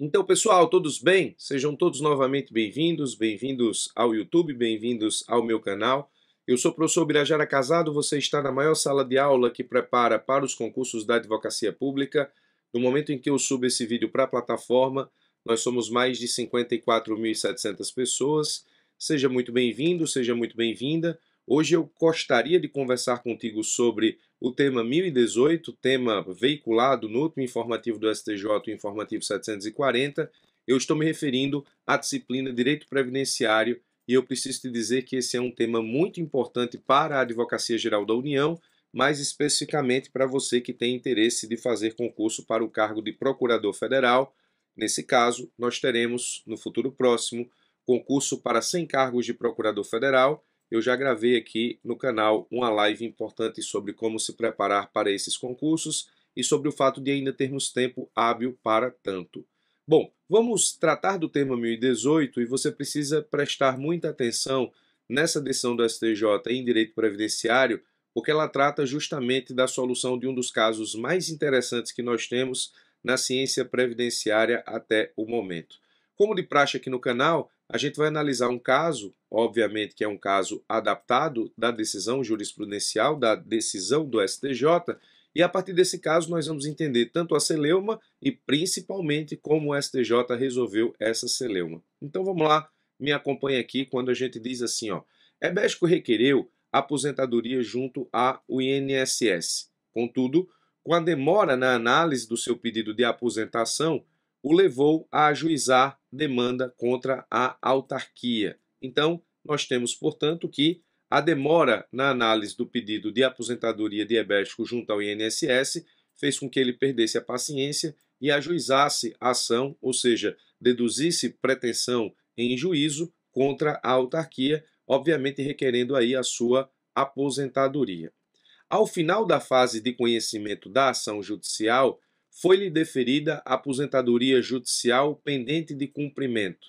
Então, pessoal, todos bem? Sejam todos novamente bem-vindos, bem-vindos ao YouTube, bem-vindos ao meu canal. Eu sou o professor Birajara Casado, você está na maior sala de aula que prepara para os concursos da advocacia pública. No momento em que eu subo esse vídeo para a plataforma, nós somos mais de 54.700 pessoas. Seja muito bem-vindo, seja muito bem-vinda. Hoje eu gostaria de conversar contigo sobre o tema 1018, tema veiculado no último informativo do STJ, o informativo 740. Eu estou me referindo à disciplina Direito Previdenciário e eu preciso te dizer que esse é um tema muito importante para a Advocacia Geral da União, mais especificamente para você que tem interesse de fazer concurso para o cargo de Procurador Federal. Nesse caso, nós teremos no futuro próximo concurso para 100 cargos de Procurador Federal eu já gravei aqui no canal uma live importante sobre como se preparar para esses concursos e sobre o fato de ainda termos tempo hábil para tanto. Bom, vamos tratar do tema 1018 e você precisa prestar muita atenção nessa decisão do STJ em direito previdenciário, porque ela trata justamente da solução de um dos casos mais interessantes que nós temos na ciência previdenciária até o momento. Como de praxe aqui no canal, a gente vai analisar um caso, obviamente que é um caso adaptado da decisão jurisprudencial, da decisão do STJ, e a partir desse caso nós vamos entender tanto a celeuma e principalmente como o STJ resolveu essa celeuma. Então vamos lá, me acompanha aqui quando a gente diz assim, ó, Ebesco é requereu aposentadoria junto ao INSS. Contudo, com a demora na análise do seu pedido de aposentação, o levou a ajuizar demanda contra a autarquia. Então, nós temos, portanto, que a demora na análise do pedido de aposentadoria de Ebéstico junto ao INSS fez com que ele perdesse a paciência e ajuizasse a ação, ou seja, deduzisse pretensão em juízo contra a autarquia, obviamente requerendo aí a sua aposentadoria. Ao final da fase de conhecimento da ação judicial, foi-lhe deferida a aposentadoria judicial pendente de cumprimento.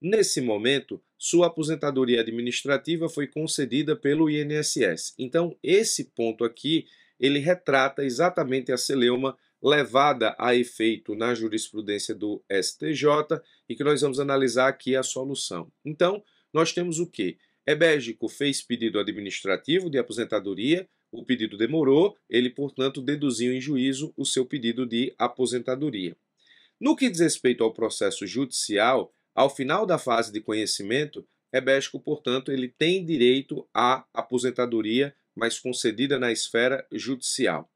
Nesse momento, sua aposentadoria administrativa foi concedida pelo INSS. Então, esse ponto aqui, ele retrata exatamente a celeuma levada a efeito na jurisprudência do STJ e que nós vamos analisar aqui a solução. Então, nós temos o que? Ebérgico fez pedido administrativo de aposentadoria, o pedido demorou, ele, portanto, deduziu em juízo o seu pedido de aposentadoria. No que diz respeito ao processo judicial, ao final da fase de conhecimento, Rebesco, portanto, ele tem direito à aposentadoria, mas concedida na esfera judicial.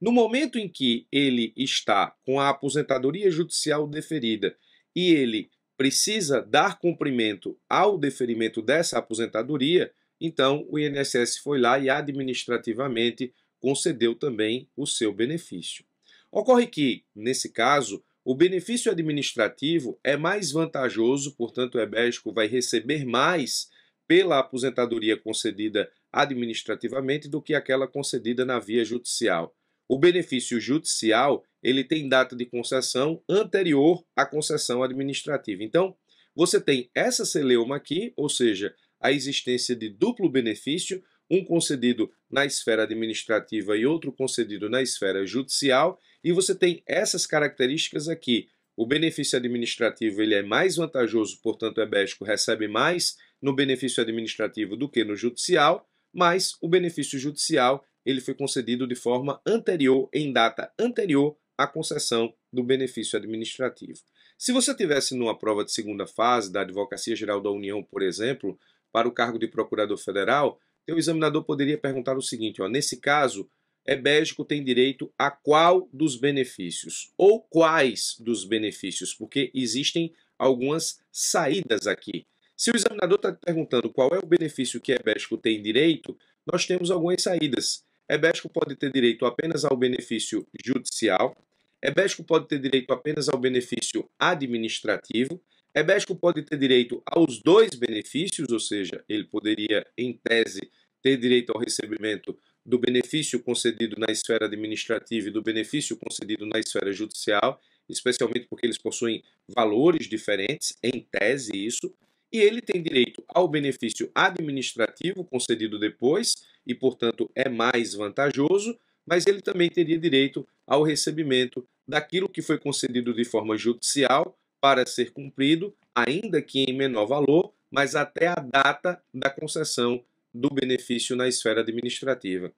No momento em que ele está com a aposentadoria judicial deferida e ele precisa dar cumprimento ao deferimento dessa aposentadoria, então, o INSS foi lá e administrativamente concedeu também o seu benefício. Ocorre que, nesse caso, o benefício administrativo é mais vantajoso, portanto, o Ebesco vai receber mais pela aposentadoria concedida administrativamente do que aquela concedida na via judicial. O benefício judicial, ele tem data de concessão anterior à concessão administrativa. Então, você tem essa celeuma aqui, ou seja, a existência de duplo benefício, um concedido na esfera administrativa e outro concedido na esfera judicial, e você tem essas características aqui. O benefício administrativo ele é mais vantajoso, portanto, o Ebesco recebe mais no benefício administrativo do que no judicial, mas o benefício judicial ele foi concedido de forma anterior, em data anterior à concessão do benefício administrativo. Se você tivesse numa prova de segunda fase da Advocacia Geral da União, por exemplo, para o cargo de procurador federal, o examinador poderia perguntar o seguinte: ó, nesse caso, Ebégico é tem direito a qual dos benefícios? Ou quais dos benefícios? Porque existem algumas saídas aqui. Se o examinador está perguntando qual é o benefício que Ebégico é tem direito, nós temos algumas saídas. Ebégico é pode ter direito apenas ao benefício judicial, Ebégico pode ter direito apenas ao benefício administrativo, Ebesco pode ter direito aos dois benefícios, ou seja, ele poderia, em tese, ter direito ao recebimento do benefício concedido na esfera administrativa e do benefício concedido na esfera judicial, especialmente porque eles possuem valores diferentes, em tese isso, e ele tem direito ao benefício administrativo concedido depois, e portanto é mais vantajoso, mas ele também teria direito ao recebimento daquilo que foi concedido de forma judicial para ser cumprido, ainda que em menor valor, mas até a data da concessão do benefício na esfera administrativa.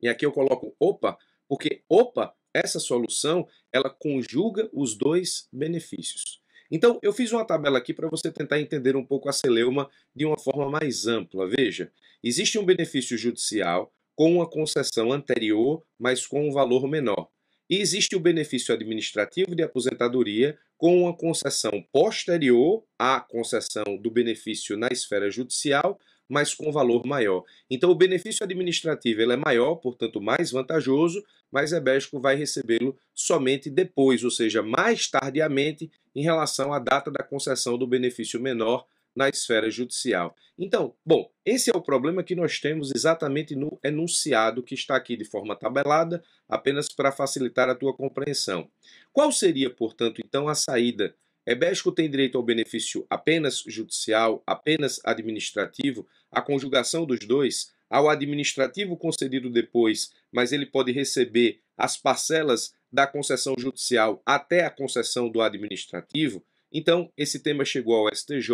E aqui eu coloco OPA, porque OPA, essa solução, ela conjuga os dois benefícios. Então, eu fiz uma tabela aqui para você tentar entender um pouco a celeuma de uma forma mais ampla. Veja, existe um benefício judicial com uma concessão anterior, mas com um valor menor. E existe o benefício administrativo de aposentadoria com a concessão posterior à concessão do benefício na esfera judicial, mas com valor maior. Então, o benefício administrativo ele é maior, portanto, mais vantajoso, mas Ebesco vai recebê-lo somente depois, ou seja, mais tardiamente, em relação à data da concessão do benefício menor na esfera judicial. Então, bom, esse é o problema que nós temos exatamente no enunciado que está aqui de forma tabelada, apenas para facilitar a tua compreensão. Qual seria, portanto, então a saída? Ebesco tem direito ao benefício apenas judicial, apenas administrativo, a conjugação dos dois, ao administrativo concedido depois, mas ele pode receber as parcelas da concessão judicial até a concessão do administrativo, então, esse tema chegou ao STJ,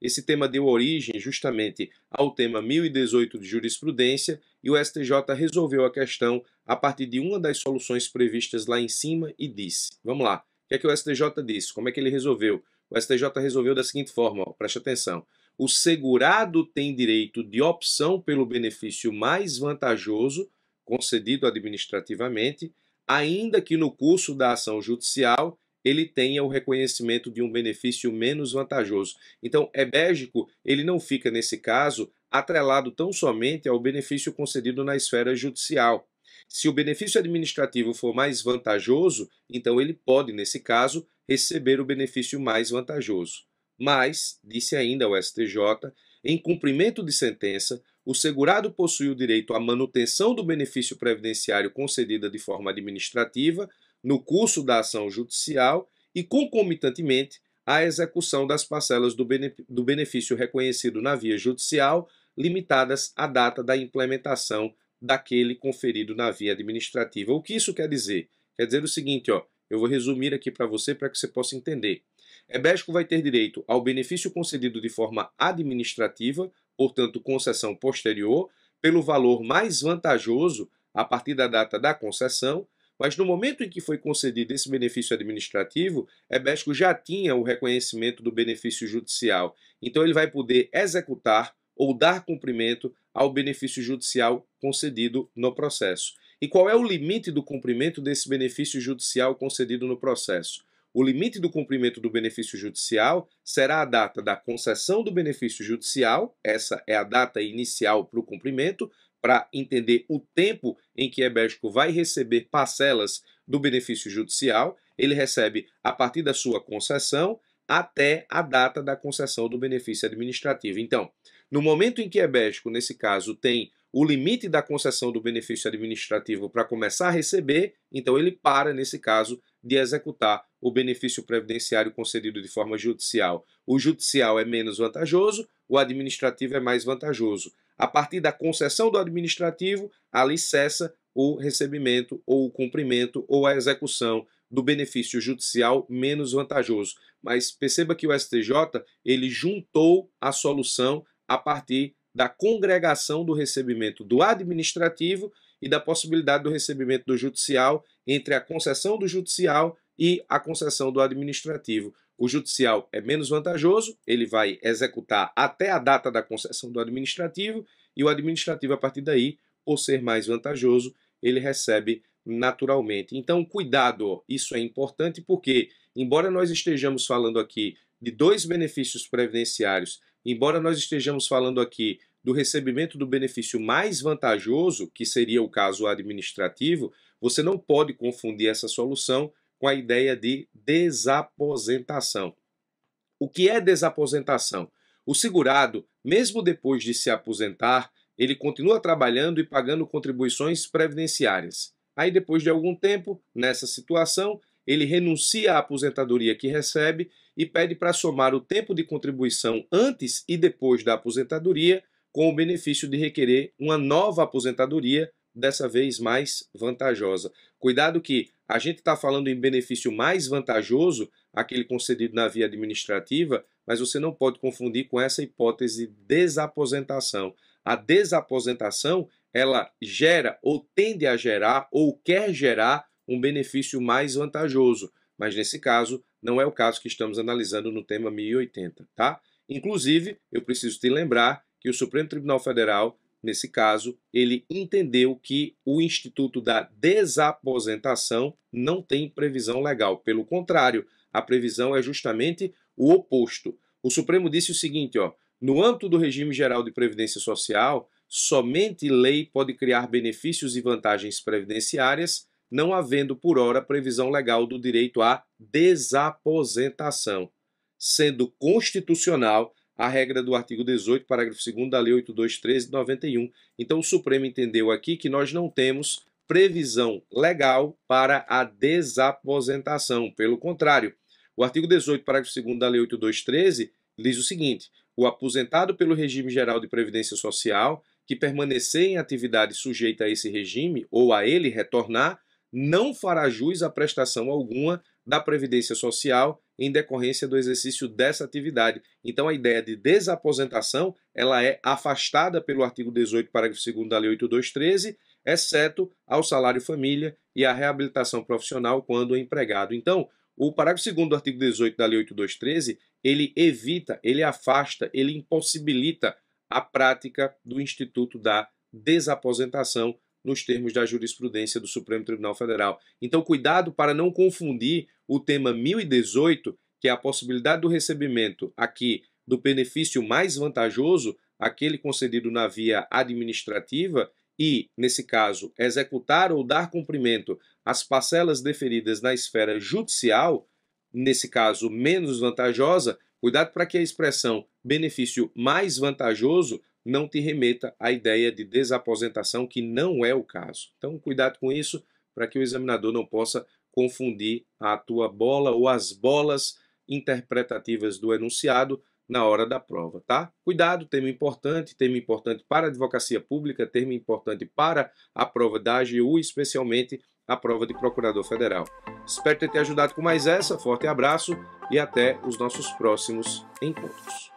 esse tema deu origem justamente ao tema 1018 de jurisprudência, e o STJ resolveu a questão a partir de uma das soluções previstas lá em cima e disse: vamos lá, o que é que o STJ disse? Como é que ele resolveu? O STJ resolveu da seguinte forma: ó, preste atenção. O segurado tem direito de opção pelo benefício mais vantajoso concedido administrativamente, ainda que no curso da ação judicial ele tenha o reconhecimento de um benefício menos vantajoso. Então, ebégico, é ele não fica, nesse caso, atrelado tão somente ao benefício concedido na esfera judicial. Se o benefício administrativo for mais vantajoso, então ele pode, nesse caso, receber o benefício mais vantajoso. Mas, disse ainda o STJ, em cumprimento de sentença, o segurado possui o direito à manutenção do benefício previdenciário concedida de forma administrativa no curso da ação judicial e, concomitantemente, à execução das parcelas do benefício reconhecido na via judicial, limitadas à data da implementação daquele conferido na via administrativa. O que isso quer dizer? Quer dizer o seguinte, ó, eu vou resumir aqui para você para que você possa entender. Ebesco vai ter direito ao benefício concedido de forma administrativa, portanto, concessão posterior, pelo valor mais vantajoso a partir da data da concessão, mas no momento em que foi concedido esse benefício administrativo, Ebesco já tinha o reconhecimento do benefício judicial. Então ele vai poder executar ou dar cumprimento ao benefício judicial concedido no processo. E qual é o limite do cumprimento desse benefício judicial concedido no processo? O limite do cumprimento do benefício judicial será a data da concessão do benefício judicial, essa é a data inicial para o cumprimento, para entender o tempo em que Ebéstico vai receber parcelas do benefício judicial. Ele recebe a partir da sua concessão até a data da concessão do benefício administrativo. Então, no momento em que Ebéstico, nesse caso, tem o limite da concessão do benefício administrativo para começar a receber, então ele para, nesse caso, de executar o benefício previdenciário concedido de forma judicial. O judicial é menos vantajoso, o administrativo é mais vantajoso a partir da concessão do administrativo, ali cessa o recebimento ou o cumprimento ou a execução do benefício judicial menos vantajoso. Mas perceba que o STJ ele juntou a solução a partir da congregação do recebimento do administrativo e da possibilidade do recebimento do judicial entre a concessão do judicial e a concessão do administrativo o judicial é menos vantajoso, ele vai executar até a data da concessão do administrativo e o administrativo, a partir daí, por ser mais vantajoso, ele recebe naturalmente. Então, cuidado, isso é importante porque, embora nós estejamos falando aqui de dois benefícios previdenciários, embora nós estejamos falando aqui do recebimento do benefício mais vantajoso, que seria o caso administrativo, você não pode confundir essa solução com a ideia de desaposentação. O que é desaposentação? O segurado, mesmo depois de se aposentar, ele continua trabalhando e pagando contribuições previdenciárias. Aí, depois de algum tempo, nessa situação, ele renuncia à aposentadoria que recebe e pede para somar o tempo de contribuição antes e depois da aposentadoria com o benefício de requerer uma nova aposentadoria dessa vez mais vantajosa. Cuidado que a gente está falando em benefício mais vantajoso, aquele concedido na via administrativa, mas você não pode confundir com essa hipótese de desaposentação. A desaposentação, ela gera ou tende a gerar ou quer gerar um benefício mais vantajoso, mas nesse caso não é o caso que estamos analisando no tema 1080, tá? Inclusive, eu preciso te lembrar que o Supremo Tribunal Federal nesse caso, ele entendeu que o Instituto da Desaposentação não tem previsão legal. Pelo contrário, a previsão é justamente o oposto. O Supremo disse o seguinte: ó, no âmbito do regime geral de previdência social, somente lei pode criar benefícios e vantagens previdenciárias, não havendo por hora previsão legal do direito à desaposentação, sendo constitucional a regra do artigo 18, parágrafo 2 da Lei 8213 de 91. Então o Supremo entendeu aqui que nós não temos previsão legal para a desaposentação. Pelo contrário, o artigo 18, parágrafo 2 da Lei 8213 diz o seguinte: o aposentado pelo regime geral de previdência social que permanecer em atividade sujeita a esse regime ou a ele retornar não fará jus à prestação alguma da Previdência Social em decorrência do exercício dessa atividade. Então, a ideia de desaposentação ela é afastada pelo artigo 18, parágrafo 2 da Lei 8213, exceto ao salário família e à reabilitação profissional quando empregado. Então, o parágrafo 2 do artigo 18 da Lei 8213, ele evita, ele afasta, ele impossibilita a prática do instituto da desaposentação nos termos da jurisprudência do Supremo Tribunal Federal. Então, cuidado para não confundir o tema 1018, que é a possibilidade do recebimento aqui do benefício mais vantajoso, aquele concedido na via administrativa, e, nesse caso, executar ou dar cumprimento às parcelas deferidas na esfera judicial, nesse caso menos vantajosa, cuidado para que a expressão benefício mais vantajoso não te remeta à ideia de desaposentação, que não é o caso. Então, cuidado com isso para que o examinador não possa confundir a tua bola ou as bolas interpretativas do enunciado na hora da prova, tá? Cuidado, tema importante, tema importante para a advocacia pública, tema importante para a prova da AGU, especialmente a prova de procurador federal. Espero ter te ajudado com mais essa. Forte abraço e até os nossos próximos encontros.